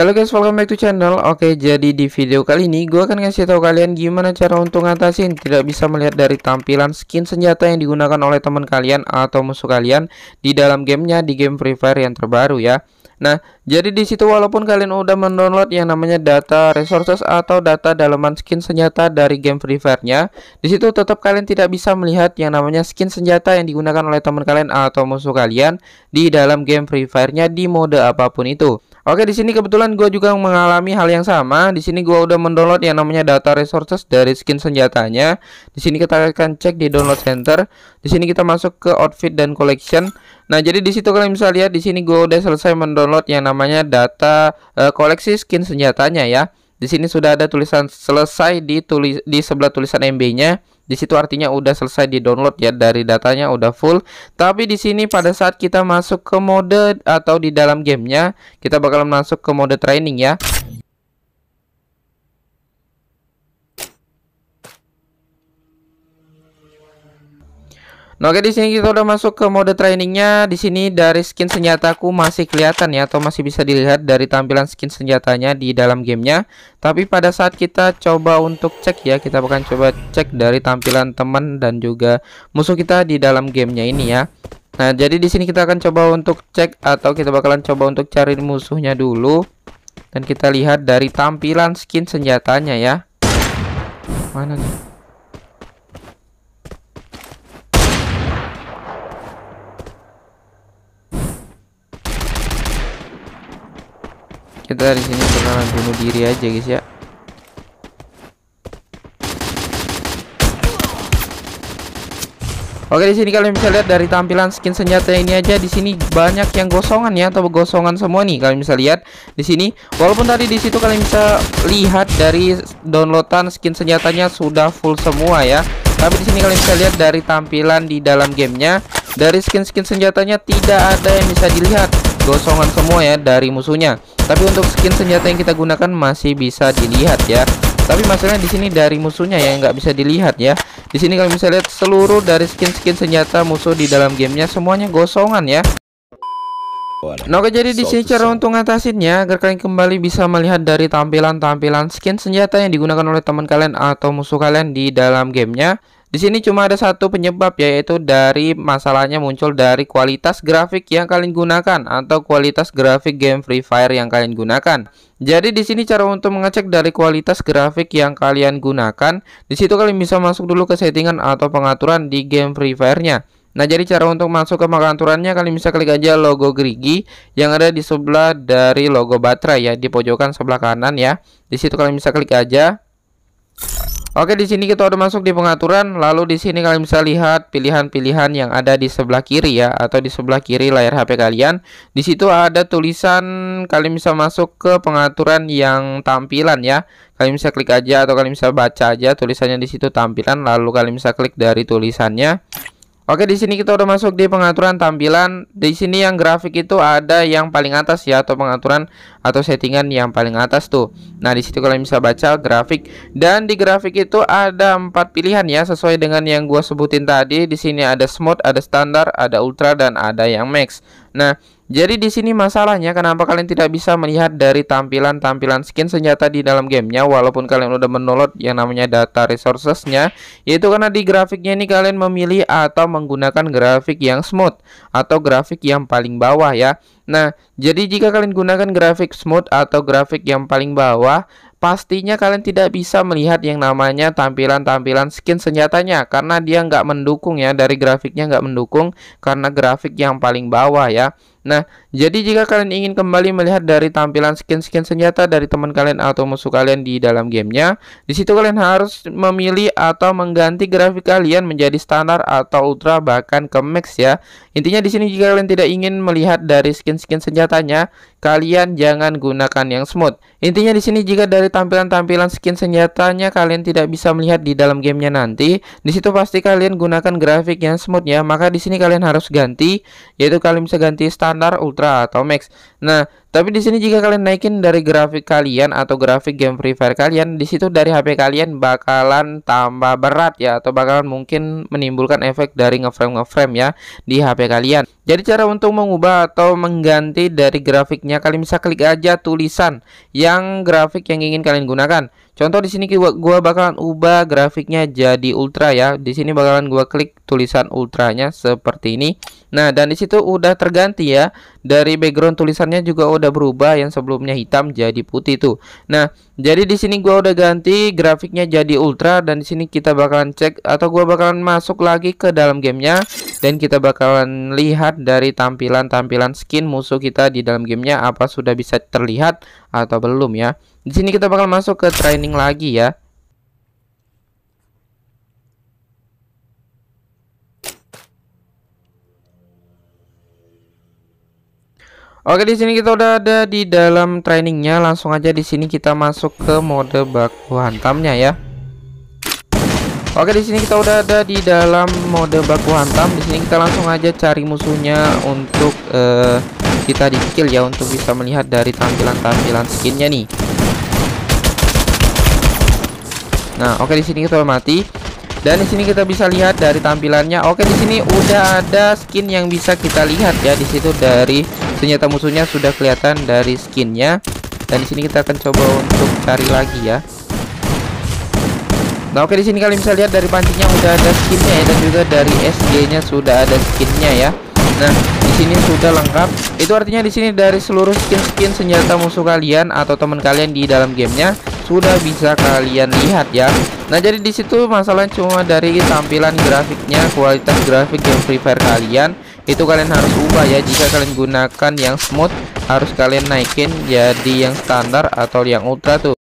Halo guys, welcome back to channel. Oke, jadi di video kali ini gue akan ngasih tahu kalian gimana cara untuk ngatasin tidak bisa melihat dari tampilan skin senjata yang digunakan oleh teman kalian atau musuh kalian di dalam gamenya di game Free Fire yang terbaru ya. Nah, jadi di situ walaupun kalian udah mendownload yang namanya data resources atau data dalaman skin senjata dari game Free Fire-nya, di situ tetap kalian tidak bisa melihat yang namanya skin senjata yang digunakan oleh teman kalian atau musuh kalian di dalam game Free Fire-nya di mode apapun itu. Oke, di sini kebetulan gue juga mengalami hal yang sama. Di sini gue udah mendownload yang namanya data resources dari skin senjatanya. Di sini kita akan cek di download center. Di sini kita masuk ke outfit dan collection. Nah, jadi di situ kalian bisa lihat di sini gue udah selesai mendownload yang namanya data uh, koleksi skin senjatanya ya. Di sini sudah ada tulisan selesai di tulis di sebelah tulisan MB-nya. Di situ artinya udah selesai di-download ya dari datanya udah full. Tapi di sini pada saat kita masuk ke mode atau di dalam gamenya, kita bakal masuk ke mode training ya. Nah, oke di sini kita udah masuk ke mode trainingnya. Di sini dari skin senjataku masih kelihatan ya atau masih bisa dilihat dari tampilan skin senjatanya di dalam gamenya. Tapi pada saat kita coba untuk cek ya, kita akan coba cek dari tampilan teman dan juga musuh kita di dalam gamenya ini ya. Nah, jadi di sini kita akan coba untuk cek atau kita bakalan coba untuk cari musuhnya dulu. Dan kita lihat dari tampilan skin senjatanya ya. Mana nih? kita di sini kenalan bunuh diri aja guys ya Oke di sini kalian bisa lihat dari tampilan skin senjata ini aja di sini banyak yang gosongan ya atau gosongan semua nih kalian bisa lihat di sini walaupun tadi di situ kalian bisa lihat dari downloadan skin senjatanya sudah full semua ya tapi di sini kalian bisa lihat dari tampilan di dalam gamenya dari skin-skin senjatanya tidak ada yang bisa dilihat gosongan semua ya dari musuhnya. Tapi untuk skin senjata yang kita gunakan masih bisa dilihat ya. Tapi masalahnya di sini dari musuhnya ya nggak bisa dilihat ya. Di sini kalian bisa lihat seluruh dari skin-skin senjata musuh di dalam gamenya semuanya gosongan ya. Nah, oke jadi di sini cara untuk ngatasinnya agar kalian kembali bisa melihat dari tampilan-tampilan skin senjata yang digunakan oleh teman kalian atau musuh kalian di dalam gamenya. Di sini cuma ada satu penyebab yaitu dari masalahnya muncul dari kualitas grafik yang kalian gunakan atau kualitas grafik game Free Fire yang kalian gunakan. Jadi di sini cara untuk mengecek dari kualitas grafik yang kalian gunakan, di situ kalian bisa masuk dulu ke settingan atau pengaturan di game Free Fire-nya. Nah, jadi cara untuk masuk ke pengaturannya kalian bisa klik aja logo gerigi yang ada di sebelah dari logo baterai ya, di pojokan sebelah kanan ya. Di situ kalian bisa klik aja. Oke, di sini kita udah masuk di pengaturan. Lalu di sini kalian bisa lihat pilihan-pilihan yang ada di sebelah kiri ya atau di sebelah kiri layar HP kalian. Di situ ada tulisan kalian bisa masuk ke pengaturan yang tampilan ya. Kalian bisa klik aja atau kalian bisa baca aja tulisannya di situ tampilan lalu kalian bisa klik dari tulisannya. Oke, di sini kita udah masuk di pengaturan tampilan. Di sini yang grafik itu ada yang paling atas ya atau pengaturan atau settingan yang paling atas tuh. Nah, di situ kalian bisa baca grafik dan di grafik itu ada empat pilihan ya sesuai dengan yang gua sebutin tadi. Di sini ada smooth, ada standar, ada ultra dan ada yang max. Nah, jadi di sini masalahnya kenapa kalian tidak bisa melihat dari tampilan-tampilan skin senjata di dalam gamenya walaupun kalian udah menolot yang namanya data resourcesnya yaitu karena di grafiknya ini kalian memilih atau menggunakan grafik yang smooth atau grafik yang paling bawah ya. Nah, jadi jika kalian gunakan grafik smooth atau grafik yang paling bawah pastinya kalian tidak bisa melihat yang namanya tampilan-tampilan skin senjatanya karena dia nggak mendukung ya dari grafiknya nggak mendukung karena grafik yang paling bawah ya Nah, jadi jika kalian ingin kembali melihat dari tampilan skin-skin senjata dari teman kalian atau musuh kalian di dalam gamenya, di situ kalian harus memilih atau mengganti grafik kalian menjadi standar atau ultra bahkan ke max ya. Intinya di sini jika kalian tidak ingin melihat dari skin-skin senjatanya, kalian jangan gunakan yang smooth. Intinya di sini jika dari tampilan-tampilan skin senjatanya kalian tidak bisa melihat di dalam gamenya nanti, di situ pasti kalian gunakan grafik yang smooth ya. Maka di sini kalian harus ganti, yaitu kalian bisa ganti standar standar, ultra atau max. Nah, tapi di sini jika kalian naikin dari grafik kalian atau grafik game Free Fire kalian, di situ dari HP kalian bakalan tambah berat ya atau bakalan mungkin menimbulkan efek dari ngeframe ngeframe ya di HP kalian. Jadi cara untuk mengubah atau mengganti dari grafiknya kalian bisa klik aja tulisan yang grafik yang ingin kalian gunakan. Contoh di sini gua, gua bakalan ubah grafiknya jadi ultra ya. Di sini bakalan gua klik tulisan ultranya seperti ini. Nah, dan di situ udah terganti ya. Dari background tulisannya juga udah udah berubah yang sebelumnya hitam jadi putih tuh. Nah, jadi di sini gua udah ganti grafiknya jadi ultra dan di sini kita bakalan cek atau gua bakalan masuk lagi ke dalam gamenya dan kita bakalan lihat dari tampilan-tampilan skin musuh kita di dalam gamenya apa sudah bisa terlihat atau belum ya. Di sini kita bakal masuk ke training lagi ya. Oke di sini kita udah ada di dalam trainingnya langsung aja di sini kita masuk ke mode baku hantamnya ya Oke di sini kita udah ada di dalam mode baku hantam di sini kita langsung aja cari musuhnya untuk uh, kita di kill ya untuk bisa melihat dari tampilan-tampilan skinnya nih Nah oke di sini kita udah mati dan di sini kita bisa lihat dari tampilannya oke di sini udah ada skin yang bisa kita lihat ya di situ dari senjata musuhnya sudah kelihatan dari skinnya dan di sini kita akan coba untuk cari lagi ya Nah oke di sini kalian bisa lihat dari pancingnya udah ada skinnya ya dan juga dari SG-nya sudah ada skinnya ya. Nah di sini sudah lengkap. Itu artinya di sini dari seluruh skin-skin senjata musuh kalian atau teman kalian di dalam gamenya sudah bisa kalian lihat ya. Nah jadi di situ masalah cuma dari tampilan grafiknya, kualitas grafik yang prefer kalian itu kalian harus ubah ya jika kalian gunakan yang smooth harus kalian naikin jadi yang standar atau yang ultra tuh